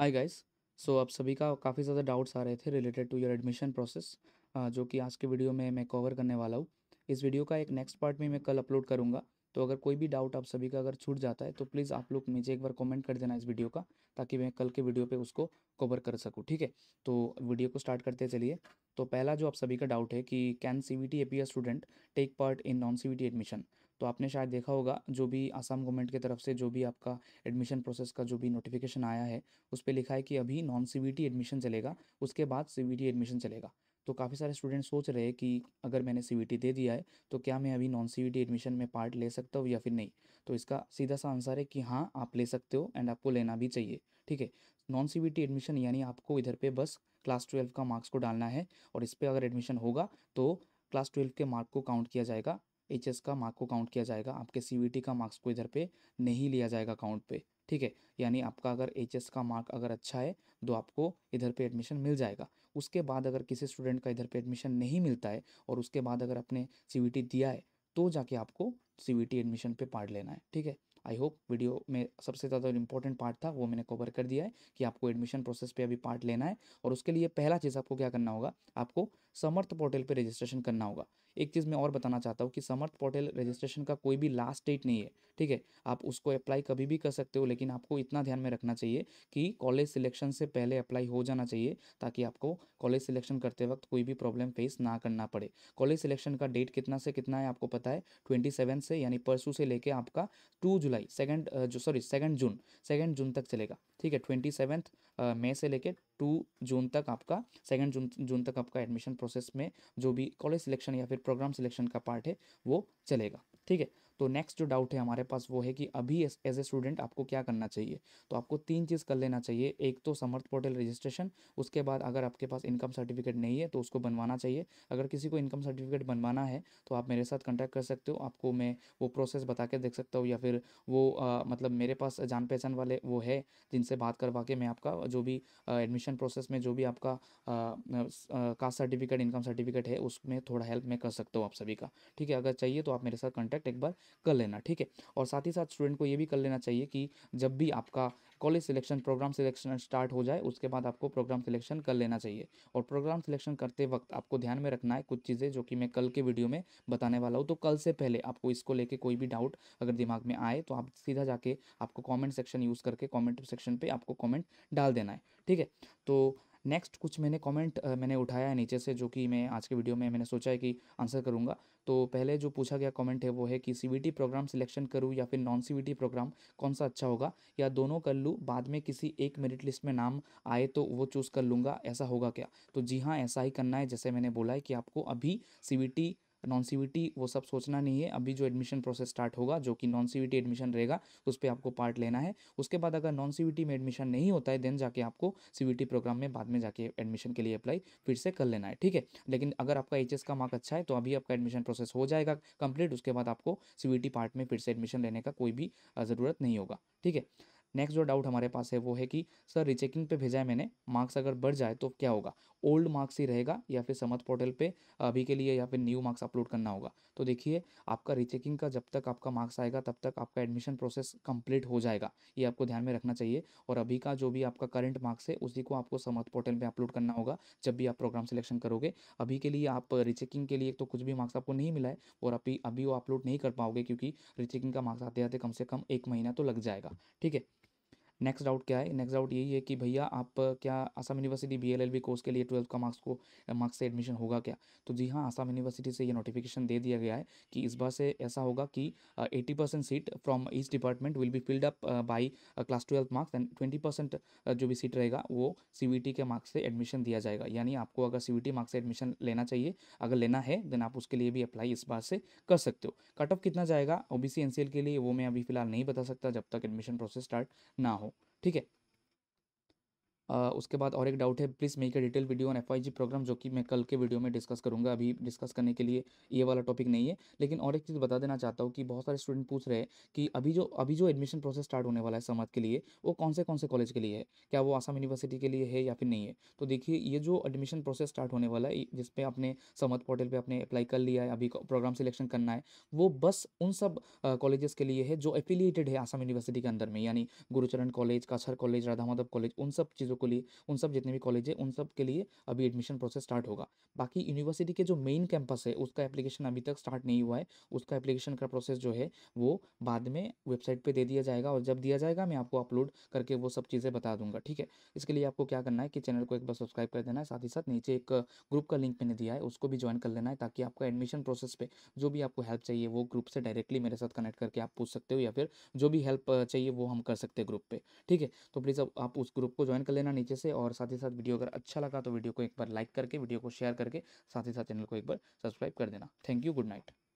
hi guys so आप सभी का काफ़ी ज़्यादा डाउट्स आ रहे थे related to your admission process जो कि आज के वीडियो में मैं कवर करने वाला हूँ इस वीडियो का एक नेक्स्ट पार्ट भी मैं कल अपलोड करूँगा तो अगर कोई भी डाउट आप सभी का अगर छूट जाता है तो प्लीज़ आप लोग मुझे एक बार कमेंट कर देना इस वीडियो का ताकि मैं कल के वीडियो पे उसको कवर कर सकूँ ठीक है तो वीडियो को स्टार्ट करते चलिए तो पहला जो आप सभी का डाउट है कि can C V T A P student take part in non C V T admission तो आपने शायद देखा होगा जो भी आसाम गवर्नमेंट की तरफ से जो भी आपका एडमिशन प्रोसेस का जो भी नोटिफिकेशन आया है उस पर लिखा है कि अभी नॉन सी एडमिशन चलेगा उसके बाद सी एडमिशन चलेगा तो काफ़ी सारे स्टूडेंट सोच रहे हैं कि अगर मैंने सी दे दिया है तो क्या मैं अभी नॉन सी एडमिशन में पार्ट ले सकता हूँ या फिर नहीं तो इसका सीधा सा आंसर है कि हाँ आप ले सकते हो एंड आपको लेना भी चाहिए ठीक है नॉन सी एडमिशन यानी आपको इधर पे बस क्लास ट्वेल्व का मार्क्स को डालना है और इस पर अगर एडमिशन होगा तो क्लास ट्वेल्व के मार्क को काउंट किया जाएगा एच एस का मार्क को काउंट किया जाएगा आपके सी टी का मार्क्स को इधर पे नहीं लिया जाएगा काउंट पे ठीक है यानी आपका अगर एच एस का मार्क अगर अच्छा है तो आपको इधर पे एडमिशन मिल जाएगा उसके बाद अगर किसी स्टूडेंट का इधर पे एडमिशन नहीं मिलता है और उसके बाद अगर आपने सी टी दिया है तो जाके आपको सी टी एडमिशन पे पार्ट लेना है ठीक है आई होप वीडियो में सबसे ज़्यादा इंपॉर्टेंट पार्ट था वो मैंने कवर कर दिया है कि आपको एडमिशन प्रोसेस पे अभी पार्ट लेना है और उसके लिए पहला चीज़ आपको क्या करना होगा आपको समर्थ पोर्टल पे रजिस्ट्रेशन करना होगा एक चीज़ मैं और बताना चाहता हूँ कि समर्थ पोर्टल रजिस्ट्रेशन का कोई भी लास्ट डेट नहीं है ठीक है आप उसको अप्लाई कभी भी कर सकते हो लेकिन आपको इतना ध्यान में रखना चाहिए कि कॉलेज सिलेक्शन से पहले अप्लाई हो जाना चाहिए ताकि आपको कॉलेज सिलेक्शन करते वक्त कोई भी प्रॉब्लम फेस ना करना पड़े कॉलेज सिलेक्शन का डेट कितना से कितना है आपको पता है ट्वेंटी सेवन से यानी परसों से लेके आपका टू जुलाई सेकेंड जो sorry second June second June तक चलेगा ठीक है ट्वेंटी सेवेंथ मई से लेकर टू जून तक आपका सेकेंड जून जून तक आपका एडमिशन प्रोसेस में जो भी कॉलेज सिलेक्शन या फिर प्रोग्राम सिलेक्शन का पार्ट है वो चलेगा ठीक है तो नेक्स्ट जो डाउट है हमारे पास वो है कि अभी एज ए स्टूडेंट आपको क्या करना चाहिए तो आपको तीन चीज़ कर लेना चाहिए एक तो समर्थ पोर्टल रजिस्ट्रेशन उसके बाद अगर आपके पास इनकम सर्टिफिकेट नहीं है तो उसको बनवाना चाहिए अगर किसी को इनकम सर्टिफिकेट बनवाना है तो आप मेरे साथ कॉन्टैक्ट कर सकते हो आपको मैं वो प्रोसेस बता के देख सकता हूँ या फिर वो आ, मतलब मेरे पास जान पहचान वाले वो है जिनसे बात करवा के मैं आपका जो भी एडमिशन प्रोसेस में जो भी आपका कास्ट सर्टिफिकेट इनकम सर्टिफिकेट है उसमें थोड़ा हेल्प मैं कर सकता हूँ आप सभी का ठीक है अगर चाहिए तो आप मेरे साथ कॉन्टैक्ट एक बार कर लेना ठीक है और साथ ही साथ स्टूडेंट को ये भी कर लेना चाहिए कि जब भी आपका college selection program selection start हो जाए उसके बाद आपको प्रोग्राम सिलेक्शन कर लेना चाहिए और प्रोग्राम सिलेक्शन करते वक्त आपको ध्यान में रखना है कुछ चीज़ें जो कि मैं कल के वीडियो में बताने वाला हूँ तो कल से पहले आपको इसको लेके कोई भी डाउट अगर दिमाग में आए तो आप सीधा जाके आपको कॉमेंट सेक्शन यूज़ करके कॉमेंट सेक्शन पर आपको कॉमेंट डाल देना है ठीक है तो नेक्स्ट कुछ मैंने कमेंट मैंने उठाया है नीचे से जो कि मैं आज के वीडियो में मैंने सोचा है कि आंसर करूँगा तो पहले जो पूछा गया कमेंट है वो है कि सी प्रोग्राम सिलेक्शन करूँ या फिर नॉन सी प्रोग्राम कौन सा अच्छा होगा या दोनों कर लूँ बाद में किसी एक मेरिट लिस्ट में नाम आए तो वो चूज़ कर लूँगा ऐसा होगा क्या तो जी हाँ ऐसा ही करना है जैसे मैंने बोला है कि आपको अभी सी नॉन सी वो सब सोचना नहीं है अभी जो एडमिशन प्रोसेस स्टार्ट होगा जो कि नॉन सी एडमिशन रहेगा उस पर आपको पार्ट लेना है उसके बाद अगर नॉन सी में एडमिशन नहीं होता है देन जाके आपको सी प्रोग्राम में बाद में जाके एडमिशन के लिए अप्लाई फिर से कर लेना है ठीक है लेकिन अगर आपका एच का मार्क अच्छा है तो अभी आपका एडमिशन प्रोसेस हो जाएगा कंप्लीट उसके बाद आपको सी पार्ट में फिर से एडमिशन लेने का कोई भी ज़रूरत नहीं होगा ठीक है नेक्स्ट जो डाउट हमारे पास है वो है कि सर रिचेकिंग पे भेजा है मैंने मार्क्स अगर बढ़ जाए तो क्या होगा ओल्ड मार्क्स ही रहेगा या फिर समर्थ पोर्टल पे अभी के लिए या फिर न्यू मार्क्स अपलोड करना होगा तो देखिए आपका रिचेकिंग का जब तक आपका मार्क्स आएगा तब तक आपका एडमिशन प्रोसेस कंप्लीट हो जाएगा ये आपको ध्यान में रखना चाहिए और अभी का जो भी आपका करंट मार्क्स है उसी को आपको समर्थ पोर्टल पर अपलोड करना होगा जब भी आप प्रोग्राम सिलेक्शन करोगे अभी के लिए आप रिचेकिंग के लिए तो कुछ भी मार्क्स आपको नहीं मिला है और अभी अभी वो अपलोड नहीं कर पाओगे क्योंकि रिचेकिंग का मार्क्स आते आते कम से कम एक महीना तो लग जाएगा ठीक है नेक्स्ट डाउट क्या है नेक्स्ट डाउट यही है कि भैया आप क्या Assam university B L L B course के लिए ट्वेल्थ का मार्क्स को मार्क्स से एडमिशन होगा क्या तो जी हाँ आसाम यूनिवर्सिटी से ये नोटिफिकेशन दे दिया गया है कि इस बार से ऐसा होगा कि eighty percent seat from each department will be filled up by class twelfth marks and twenty percent जो भी सीट रहेगा वो सी के मार्क्स से एडमिशन दिया जाएगा यानी आपको अगर सी मार्क्स से एडमिशन लेना चाहिए अगर लेना है देन आप उसके लिए भी अप्लाई इस बार से कर सकते हो कट ऑफ कितना जाएगा सी एल के लिए वो मैं अभी फिलहाल नहीं बता सकता जब तक एडमिशन प्रोसेस स्टार्ट ना हो 对。उसके बाद और एक डाउट है please make a detail video on F program जो कि मैं कल के वीडियो में डिस्कस करूँगा अभी डिस्कस करने के लिए ये वाला टॉपिक नहीं है लेकिन और एक चीज़ बता देना चाहता हूँ कि बहुत सारे स्टूडेंट पूछ रहे हैं कि अभी जो अभी जो एडमिशन प्रोसेस स्टार्ट होने वाला है समाज के लिए वो कौन से कौन से कॉलेज के लिए है क्या वो आसाम यूनिवर्सिटी के लिए है या फिर नहीं है तो देखिए ये जो एडमिशन प्रोसेस स्टार्ट होने वाला है जिसपे आपने समद पोर्टल पर आपने अप्लाई कर लिया है अभी प्रोग्राम सिलेक्शन करना है वो बस उन सब कॉलेजेस के लिए है जो एफिलिएटेड है आसाम यूनिवर्सिटी के अंदर में यानी Gurucharan college Cachar college Radha Madhav college उन सब चीज़ों को लिए उन सब जितने भी कॉलेज है उन सब के लिए अभी एडमिशन प्रोसेस स्टार्ट होगा बाकी यूनिवर्सिटी के जो मेन कैंपस है उसका एप्लीकेशन अभी तक स्टार्ट नहीं हुआ है उसका एप्लीकेशन का प्रोसेस जो है वो बाद में वेबसाइट पर दे दिया जाएगा और जब दिया जाएगा मैं आपको अपलोड करके वो सब चीज़ें बता दूंगा ठीक है इसके लिए आपको क्या करना है कि चैनल को एक बार सब्सक्राइब कर देना है साथ ही साथ नीचे एक ग्रुप का लिंक मैंने दिया है उसको भी ज्वाइन कर लेना है ताकि आपका एडमिशन प्रोसेस पर जो भी आपको हेल्प चाहिए वो ग्रुप से डायरेक्टली मेरे साथ कनेक्ट करके आप पूछ सकते हो या फिर जो भी हेल्प चाहिए वो हम कर सकते हैं ग्रुप पे ठीक है तो प्लीज़ अब आप उस ग्रुप को ज्वाइन कर लेना देना नीचे से और साथ ही साथ वीडियो अगर अच्छा लगा तो वीडियो को एक बार लाइक करके वीडियो को शेयर करके साथ ही साथ चैनल को एक बार सब्सक्राइब कर देना थैंक यू गुड नाइट